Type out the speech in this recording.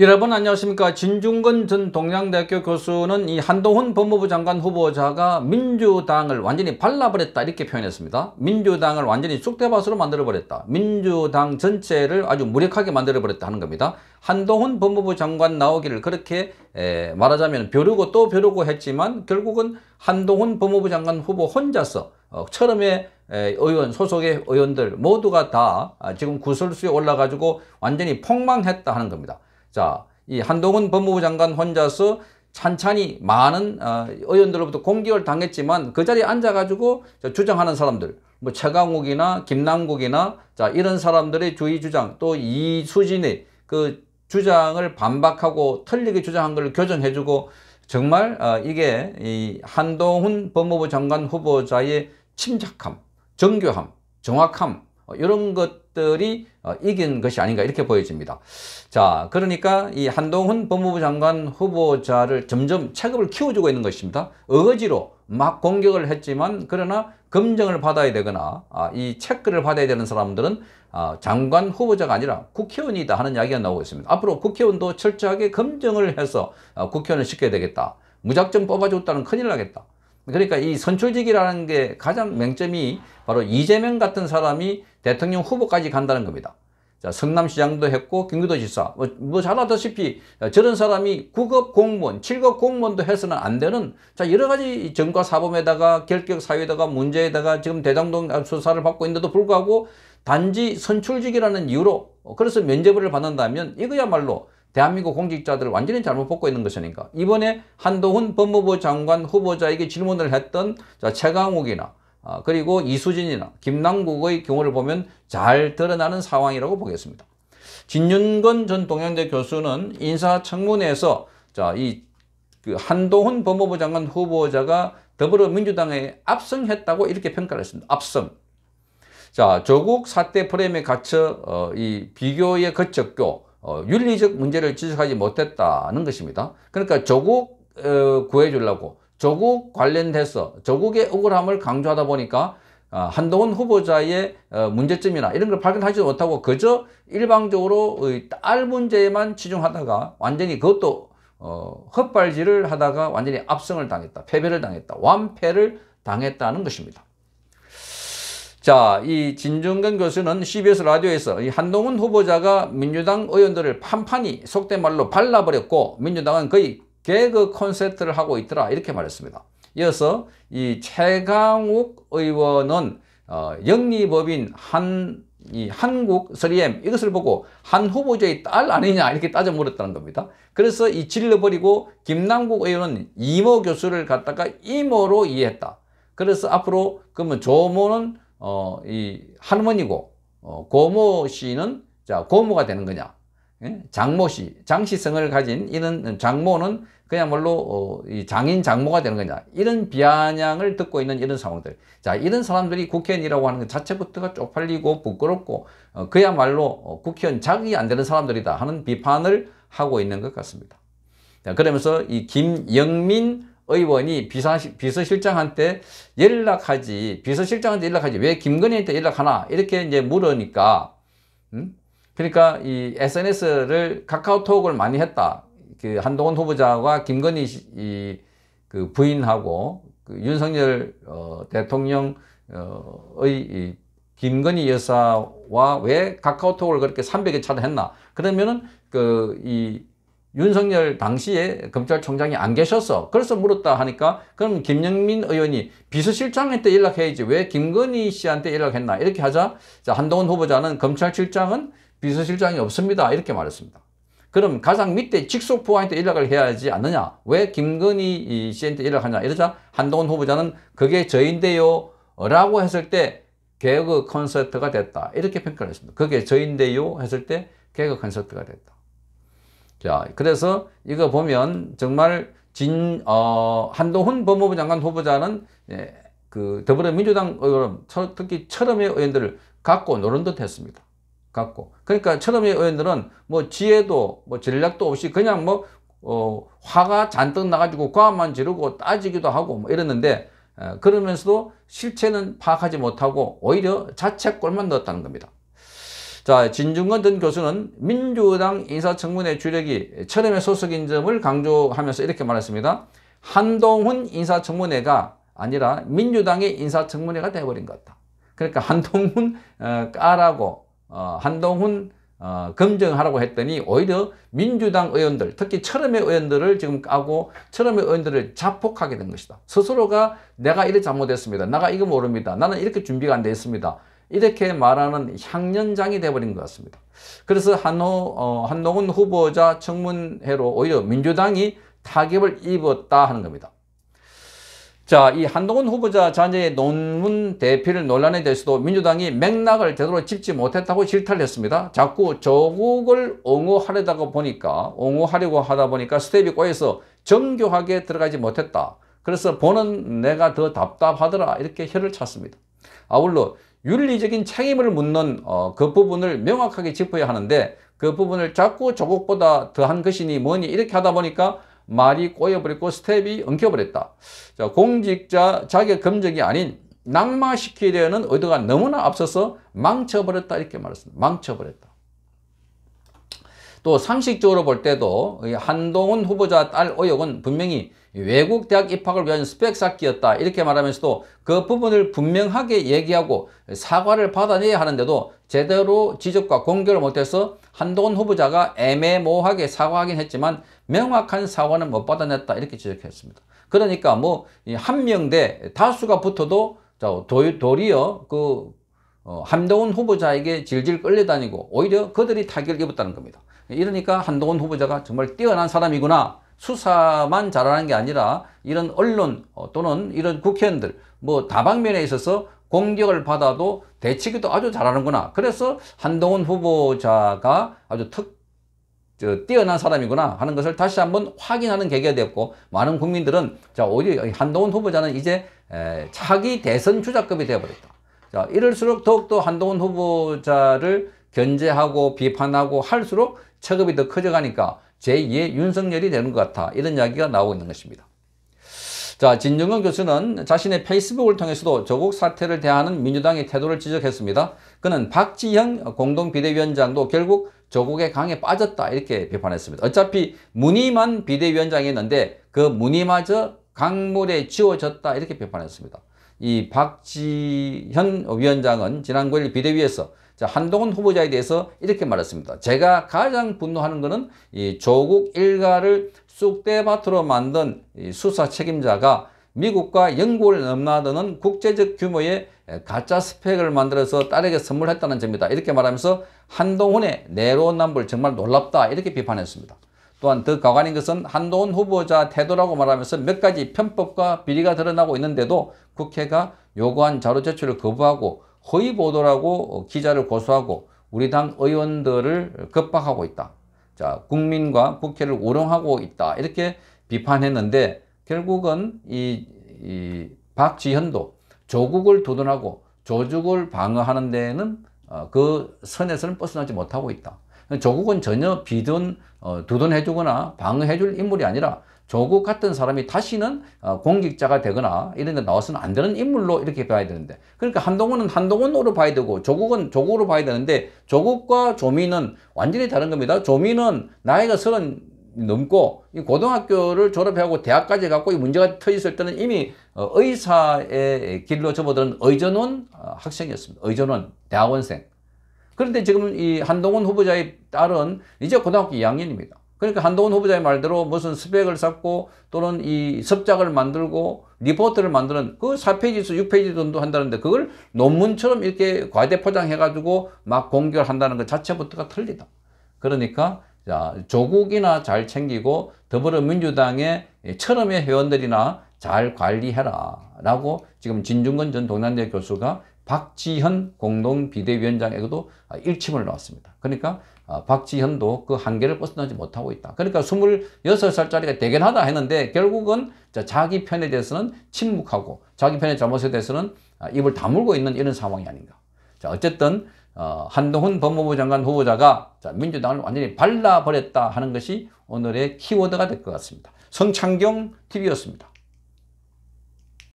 여러분 안녕하십니까 진중근 전 동양대학교 교수는 이 한동훈 법무부 장관 후보자가 민주당을 완전히 발라버렸다 이렇게 표현했습니다 민주당을 완전히 쑥대밭으로 만들어버렸다 민주당 전체를 아주 무력하게 만들어버렸다 하는 겁니다 한동훈 법무부 장관 나오기를 그렇게 말하자면 벼르고 또 벼르고 했지만 결국은 한동훈 법무부 장관 후보 혼자서 어, 처음에 의원 소속의 의원들 모두가 다 아, 지금 구설수에 올라가지고 완전히 폭망했다 하는 겁니다 자, 이 한동훈 법무부 장관 혼자서 찬찬히 많은 어, 의원들로부터 공격을 당했지만 그 자리에 앉아가지고 주장하는 사람들 뭐 최강욱이나 김남국이나 자 이런 사람들의 주의 주장 또 이수진의 그 주장을 반박하고 틀리게 주장한 걸 교정해주고 정말 어, 이게 이 한동훈 법무부 장관 후보자의 침착함, 정교함, 정확함 어, 이런 것들이 어, 이긴 것이 아닌가 이렇게 보여집니다. 자, 그러니까 이 한동훈 법무부 장관 후보자를 점점 체급을 키워주고 있는 것입니다. 어거지로 막 공격을 했지만 그러나 검정을 받아야 되거나 아, 이 체크를 받아야 되는 사람들은 아, 장관 후보자가 아니라 국회의원이다 하는 이야기가 나오고 있습니다. 앞으로 국회의원도 철저하게 검증을 해서 어, 국회의원을 시켜야 되겠다. 무작정 뽑아줬다는 큰일 나겠다. 그러니까 이 선출직이라는 게 가장 맹점이 바로 이재명 같은 사람이 대통령 후보까지 간다는 겁니다. 자, 성남시장도 했고 경기도지사 뭐, 뭐잘 아다시피 저런 사람이 9급 공무원, 7급 공무원도 해서는 안 되는 자 여러 가지 전과 사범에다가 결격 사유에다가 문제에다가 지금 대장동 수사를 받고 있는데도 불구하고 단지 선출직이라는 이유로 그래서 면제부를 받는다면 이거야말로 대한민국 공직자들을 완전히 잘못 뽑고 있는 것이니까 이번에 한도훈 법무부 장관 후보자에게 질문을 했던 자 최강욱이나 아, 그리고 이수진이나 김남국의 경우를 보면 잘 드러나는 상황이라고 보겠습니다. 진윤건 전 동양대 교수는 인사청문회에서 자, 이 그한도훈 법무부 장관 후보자가 더불어민주당에 압승했다고 이렇게 평가를 했습니다. 압승. 자, 조국 사태 프레임에 갇혀 어, 이 비교의 거쳤고 어, 윤리적 문제를 지적하지 못했다는 것입니다. 그러니까 조국 어, 구해주려고 조국 관련돼서 조국의 억울함을 강조하다 보니까 어, 한동훈 후보자의 어, 문제점이나 이런 걸발견하지 못하고 그저 일방적으로 의, 딸 문제에만 치중하다가 완전히 그것도 어, 헛발질을 하다가 완전히 압승을 당했다. 패배를 당했다. 완패를 당했다는 것입니다. 자, 이 진중근 교수는 CBS 라디오에서 이 한동훈 후보자가 민주당 의원들을 판판히 속된 말로 발라버렸고 민주당은 거의 개그 콘셉트를 하고 있더라 이렇게 말했습니다. 이어서 이 최강욱 의원은 어, 영리법인 한, 이 한국 3M 이것을 보고 한 후보자의 딸 아니냐 이렇게 따져 물었다는 겁니다. 그래서 이 질러버리고 김남국 의원은 이모 교수를 갖다가 이모로 이해했다. 그래서 앞으로 그러면 조모는 어, 이 할머니고 어, 고모 씨는 자 고모가 되는 거냐? 예? 장모 씨, 장씨성을 가진 이런 장모는 그야말로 어, 이 장인 장모가 되는 거냐? 이런 비아냥을 듣고 있는 이런 상황들. 자, 이런 사람들이 국회의원이라고 하는 것 자체부터가 쪽팔리고 부끄럽고 어, 그야말로 어, 국회의원 자격이 안 되는 사람들이다 하는 비판을 하고 있는 것 같습니다. 자, 그러면서 이 김영민 의원이 비서실, 비서실장한테 연락하지, 비서실장한테 연락하지, 왜 김건희한테 연락하나? 이렇게 이제 물으니까, 응? 음? 그러니까 이 SNS를 카카오톡을 많이 했다. 그 한동훈 후보자와 김건희 이, 그 부인하고 그 윤석열 어, 대통령의 어, 이 김건희 여사와 왜 카카오톡을 그렇게 300여 차례 했나? 그러면은 그이 윤석열 당시에 검찰총장이 안 계셨어. 그래서 물었다 하니까 그럼 김영민 의원이 비서실장한테 연락해야지 왜 김건희 씨한테 연락했나 이렇게 하자 자, 한동훈 후보자는 검찰실장은 비서실장이 없습니다. 이렇게 말했습니다. 그럼 가장 밑에 직속부하한테 연락을 해야지 않느냐 왜 김건희 씨한테 연락하냐 이러자 한동훈 후보자는 그게 저인데요 라고 했을 때 개그 콘서트가 됐다 이렇게 평가를 했습니다 그게 저인데요 했을 때 개그 콘서트가 됐다 자, 그래서 이거 보면 정말 진, 어, 한동훈 법무부 장관 후보자는 예, 그 더불어민주당 의원, 특히 철음의 의원들을 갖고 노는 듯 했습니다. 갖고. 그러니까 철음의 의원들은 뭐 지혜도 뭐 전략도 없이 그냥 뭐, 어, 화가 잔뜩 나가지고 과만 지르고 따지기도 하고 뭐 이랬는데, 어, 그러면서도 실체는 파악하지 못하고 오히려 자책 골만 넣었다는 겁니다. 자, 진중건등 교수는 민주당 인사청문회 주력이 철임의 소속인 점을 강조하면서 이렇게 말했습니다. 한동훈 인사청문회가 아니라 민주당의 인사청문회가 돼버린 것 같다. 그러니까 한동훈 어, 까라고 어, 한동훈 어, 검증하라고 했더니 오히려 민주당 의원들 특히 철음의 의원들을 지금 까고 철음의 의원들을 자폭하게 된 것이다. 스스로가 내가 이래 잘못했습니다. 내가 이거 모릅니다. 나는 이렇게 준비가 안 돼 있습니다. 이렇게 말하는 향년장이 돼버린 것 같습니다. 그래서 한호, 어, 한동훈 후보자 청문회로 오히려 민주당이 타격을 입었다 하는 겁니다. 자, 이 한동훈 후보자 자녀의 논문 대필 논란에 대해서도 민주당이 맥락을 제대로 짚지 못했다고 질타를 했습니다. 자꾸 조국을 옹호하려다가 보니까, 옹호하려고 하다 보니까 스텝이 꼬여서 정교하게 들어가지 못했다. 그래서 보는 내가 더 답답하더라. 이렇게 혀를 찼습니다. 아울러 윤리적인 책임을 묻는 어, 그 부분을 명확하게 짚어야 하는데 그 부분을 자꾸 조국보다 더한 것이니 뭐니 이렇게 하다 보니까 말이 꼬여버렸고 스텝이 엉켜버렸다. 자, 공직자 자격 검증이 아닌 낙마시키려는 의도가 너무나 앞서서 망쳐버렸다 이렇게 말했습니다. 망쳐버렸다. 또 상식적으로 볼 때도 한동훈 후보자 딸 의혹은 분명히 외국 대학 입학을 위한 스펙 쌓기였다 이렇게 말하면서도 그 부분을 분명하게 얘기하고 사과를 받아내야 하는데도 제대로 지적과 공개를 못해서 한동훈 후보자가 애매모호하게 사과하긴 했지만 명확한 사과는 못 받아냈다 이렇게 지적했습니다. 그러니까 뭐한명대 다수가 붙어도 도리어 그한동훈 어, 후보자에게 질질 끌려다니고 오히려 그들이 타격을 입었다는 겁니다. 이러니까 한동훈 후보자가 정말 뛰어난 사람이구나. 수사만 잘하는 게 아니라 이런 언론 어, 또는 이런 국회의원들 뭐 다방면에 있어서 공격을 받아도 대치기도 아주 잘하는구나. 그래서 한동훈 후보자가 아주 특 저, 뛰어난 사람이구나 하는 것을 다시 한번 확인하는 계기가 되었고 많은 국민들은 자 오히려 한동훈 후보자는 이제 에, 차기 대선 주자급이 되어버렸다. 자 이럴수록 더욱더 한동훈 후보자를 견제하고 비판하고 할수록 체급이 더 커져가니까 제2의 윤석열이 되는 것 같아 이런 이야기가 나오고 있는 것입니다. 자 진정근 교수는 자신의 페이스북을 통해서도 조국 사태를 대하는 민주당의 태도를 지적했습니다. 그는 박지형 공동비대위원장도 결국 조국의 강에 빠졌다 이렇게 비판했습니다. 어차피 문희만 비대위원장이었는데 그 문희마저 강물에 지워졌다 이렇게 비판했습니다. 이 박지현 위원장은 지난 9일 비대위에서 자, 한동훈 후보자에 대해서 이렇게 말했습니다. 제가 가장 분노하는 것은 이 조국 일가를 쑥대밭으로 만든 이 수사 책임자가 미국과 영국을 넘나드는 국제적 규모의 가짜 스펙을 만들어서 딸에게 선물했다는 점이다. 이렇게 말하면서 한동훈의 내로남불 정말 놀랍다. 이렇게 비판했습니다. 또한 더 가관인 것은 한동훈 후보자 태도라고 말하면서 몇 가지 편법과 비리가 드러나고 있는데도 국회가 요구한 자료 제출을 거부하고 허위 보도라고 기자를 고소하고 우리 당 의원들을 급박하고 있다. 자, 국민과 국회를 우롱하고 있다. 이렇게 비판했는데 결국은 이, 이 박지현도 조국을 도둔하고 조국을 방어하는 데에는 어, 그 선에서는 벗어나지 못하고 있다. 조국은 전혀 비둔, 두둔해주거나 어, 방어해줄 인물이 아니라 조국 같은 사람이 다시는 어, 공직자가 되거나 이런 데 나와서는 안 되는 인물로 이렇게 봐야 되는데 그러니까 한동훈은 한동훈으로 봐야 되고 조국은 조국으로 봐야 되는데 조국과 조민은 완전히 다른 겁니다. 조민은 나이가 서른 넘고 이 고등학교를 졸업하고 대학까지 갔고 이 문제가 터졌을 때는 이미 어, 의사의 길로 접어드 의전원 어, 학생이었습니다. 의전원 대학원생. 그런데 지금 이 한동훈 후보자의 딸은 이제 고등학교 2학년입니다. 그러니까 한동훈 후보자의 말대로 무슨 스펙을 쌓고 또는 이 섭작을 만들고 리포트를 만드는 그 4페이지에서 6페이지 정도 한다는데 그걸 논문처럼 이렇게 과대 포장해가지고 막 공격을 한다는 것 자체부터가 틀리다. 그러니까 자, 조국이나 잘 챙기고 더불어민주당의 처음의 회원들이나 잘 관리해라 라고 지금 진중근 전 동남대 교수가 박지현 공동 비대위원장에게도 일침을 넣었습니다. 그러니까 아, 박지현도 그 한계를 벗어나지 못하고 있다. 그러니까 26살짜리가 대견하다 했는데 결국은 자기 편에 대해서는 침묵하고 자기 편의 잘못에 대해서는 아, 입을 다물고 있는 이런 상황이 아닌가. 자, 어쨌든 어, 한동훈 법무부 장관 후보자가 민주당을 완전히 발라버렸다 하는 것이 오늘의 키워드가 될 것 같습니다. 성창경 TV였습니다.